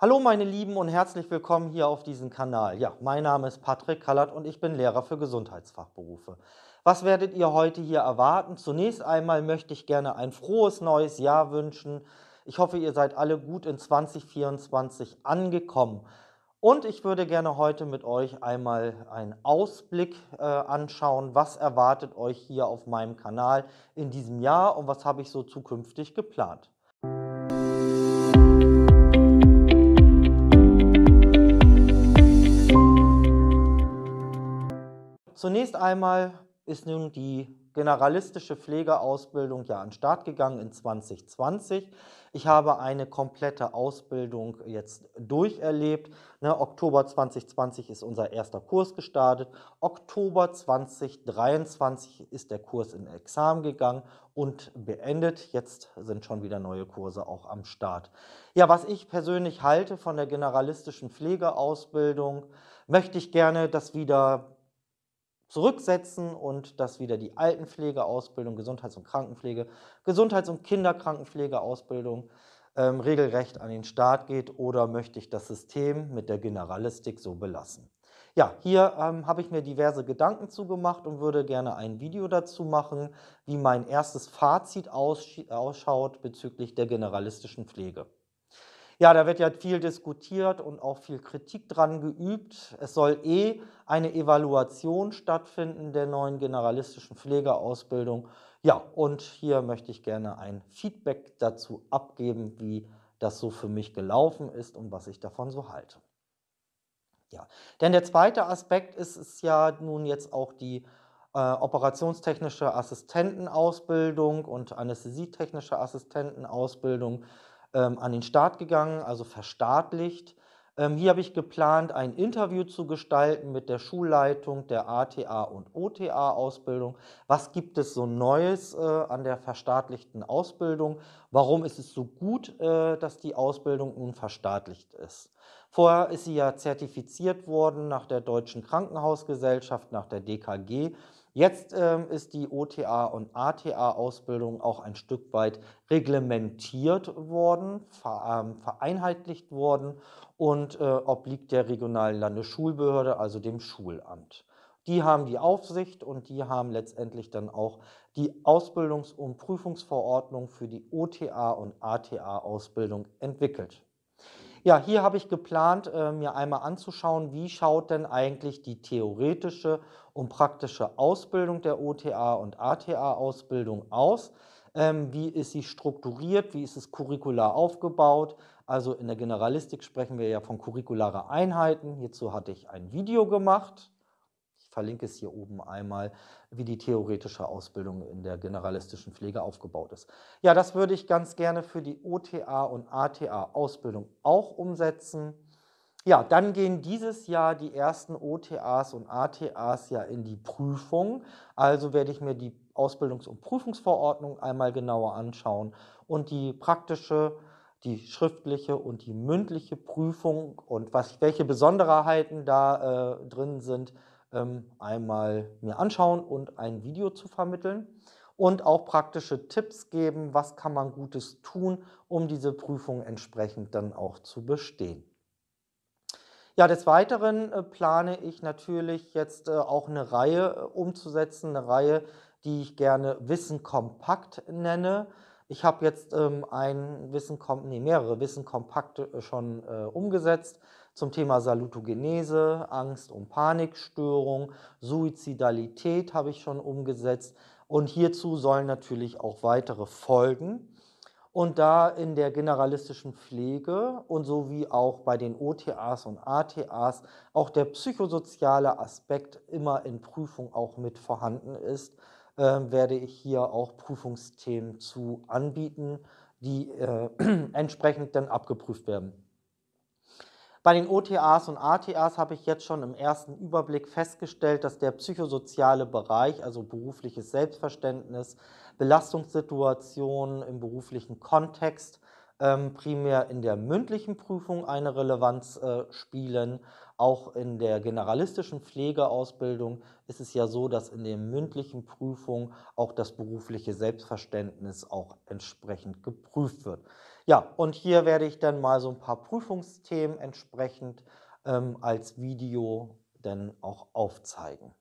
Hallo meine Lieben und herzlich willkommen hier auf diesem Kanal. Ja, mein Name ist Patrick Kallert und ich bin Lehrer für Gesundheitsfachberufe. Was werdet ihr heute hier erwarten? Zunächst einmal möchte ich gerne ein frohes neues Jahr wünschen. Ich hoffe, ihr seid alle gut in 2024 angekommen. Und ich würde gerne heute mit euch einmal einen Ausblick äh, anschauen, was erwartet euch hier auf meinem Kanal in diesem Jahr und was habe ich so zukünftig geplant. Zunächst einmal ist nun die generalistische Pflegeausbildung ja an den Start gegangen in 2020. Ich habe eine komplette Ausbildung jetzt durcherlebt. Ne, Oktober 2020 ist unser erster Kurs gestartet. Oktober 2023 ist der Kurs in Examen gegangen und beendet. Jetzt sind schon wieder neue Kurse auch am Start. Ja, was ich persönlich halte von der generalistischen Pflegeausbildung, möchte ich gerne, dass wieder zurücksetzen und dass wieder die Altenpflegeausbildung, Gesundheits- und Krankenpflege, Gesundheits- und Kinderkrankenpflegeausbildung ähm, regelrecht an den Start geht oder möchte ich das System mit der Generalistik so belassen? Ja, hier ähm, habe ich mir diverse Gedanken zugemacht und würde gerne ein Video dazu machen, wie mein erstes Fazit ausschaut bezüglich der generalistischen Pflege. Ja, da wird ja viel diskutiert und auch viel Kritik dran geübt. Es soll eh eine Evaluation stattfinden der neuen generalistischen Pflegeausbildung. Ja, und hier möchte ich gerne ein Feedback dazu abgeben, wie das so für mich gelaufen ist und was ich davon so halte. Ja, denn der zweite Aspekt ist, ist ja nun jetzt auch die äh, operationstechnische Assistentenausbildung und anästhesietechnische Assistentenausbildung ähm, an den Start gegangen, also verstaatlicht. Ähm, hier habe ich geplant, ein Interview zu gestalten mit der Schulleitung der ATA und OTA-Ausbildung. Was gibt es so Neues äh, an der verstaatlichten Ausbildung? Warum ist es so gut, äh, dass die Ausbildung nun verstaatlicht ist? Vorher ist sie ja zertifiziert worden nach der Deutschen Krankenhausgesellschaft, nach der DKG. Jetzt ähm, ist die OTA und ATA-Ausbildung auch ein Stück weit reglementiert worden, ver, ähm, vereinheitlicht worden und äh, obliegt der regionalen Landesschulbehörde, also dem Schulamt. Die haben die Aufsicht und die haben letztendlich dann auch die Ausbildungs- und Prüfungsverordnung für die OTA und ATA-Ausbildung entwickelt. Ja, hier habe ich geplant, äh, mir einmal anzuschauen, wie schaut denn eigentlich die theoretische und praktische Ausbildung der OTA und ATA-Ausbildung aus. Ähm, wie ist sie strukturiert? Wie ist es curricular aufgebaut? Also in der Generalistik sprechen wir ja von curricularer Einheiten. Hierzu hatte ich ein Video gemacht verlinke es hier oben einmal, wie die theoretische Ausbildung in der generalistischen Pflege aufgebaut ist. Ja, das würde ich ganz gerne für die OTA und ATA-Ausbildung auch umsetzen. Ja, dann gehen dieses Jahr die ersten OTAs und ATAs ja in die Prüfung. Also werde ich mir die Ausbildungs- und Prüfungsverordnung einmal genauer anschauen und die praktische, die schriftliche und die mündliche Prüfung und was, welche Besonderheiten da äh, drin sind, ähm, einmal mir anschauen und ein Video zu vermitteln und auch praktische Tipps geben, was kann man Gutes tun, um diese Prüfung entsprechend dann auch zu bestehen. Ja, des Weiteren äh, plane ich natürlich jetzt äh, auch eine Reihe äh, umzusetzen, eine Reihe, die ich gerne Wissen kompakt nenne. Ich habe jetzt ähm, ein Wissen, nee, mehrere Wissen kompakte schon umgesetzt zum Thema Salutogenese, Angst- und Panikstörung, Suizidalität habe ich schon umgesetzt und hierzu sollen natürlich auch weitere folgen. Und da in der generalistischen Pflege und so wie auch bei den OTAs und ATAs auch der psychosoziale Aspekt immer in Prüfung auch mit vorhanden ist, äh, werde ich hier auch Prüfungsthemen zu anbieten, die äh, entsprechend dann abgeprüft werden. Bei den OTAs und ATAs habe ich jetzt schon im ersten Überblick festgestellt, dass der psychosoziale Bereich, also berufliches Selbstverständnis, Belastungssituationen im beruflichen Kontext, ähm, primär in der mündlichen Prüfung eine Relevanz äh, spielen. Auch in der generalistischen Pflegeausbildung ist es ja so, dass in der mündlichen Prüfung auch das berufliche Selbstverständnis auch entsprechend geprüft wird. Ja, und hier werde ich dann mal so ein paar Prüfungsthemen entsprechend ähm, als Video dann auch aufzeigen.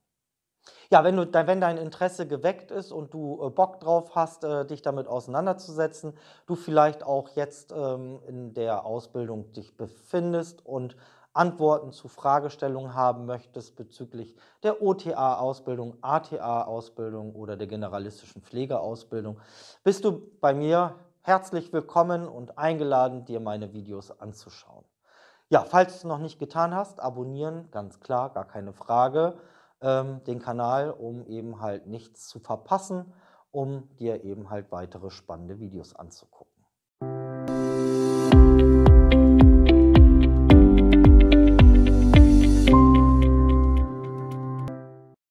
Ja, wenn, du, wenn dein Interesse geweckt ist und du äh, Bock drauf hast, äh, dich damit auseinanderzusetzen, du vielleicht auch jetzt ähm, in der Ausbildung dich befindest und Antworten zu Fragestellungen haben möchtest bezüglich der OTA-Ausbildung, ATA-Ausbildung oder der generalistischen Pflegeausbildung, bist du bei mir herzlich willkommen und eingeladen, dir meine Videos anzuschauen. Ja, falls du es noch nicht getan hast, abonnieren, ganz klar, gar keine Frage ähm, den Kanal, um eben halt nichts zu verpassen, um dir eben halt weitere spannende Videos anzugucken.